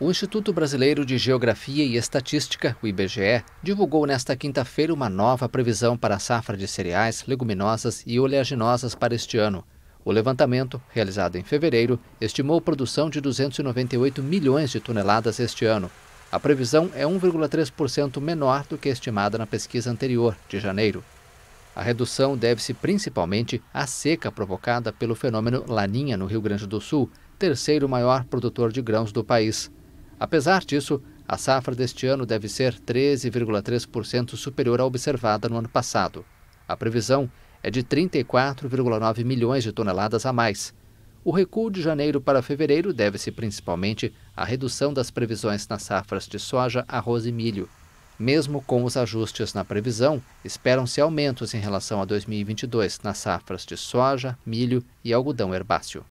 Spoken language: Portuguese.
O Instituto Brasileiro de Geografia e Estatística, o IBGE, divulgou nesta quinta-feira uma nova previsão para a safra de cereais, leguminosas e oleaginosas para este ano. O levantamento, realizado em fevereiro, estimou produção de 298 milhões de toneladas este ano. A previsão é 1,3% menor do que estimada na pesquisa anterior, de janeiro. A redução deve-se principalmente à seca provocada pelo fenômeno Laninha no Rio Grande do Sul, terceiro maior produtor de grãos do país. Apesar disso, a safra deste ano deve ser 13,3% superior à observada no ano passado. A previsão é de 34,9 milhões de toneladas a mais. O recuo de janeiro para fevereiro deve-se principalmente à redução das previsões nas safras de soja, arroz e milho. Mesmo com os ajustes na previsão, esperam-se aumentos em relação a 2022 nas safras de soja, milho e algodão herbáceo.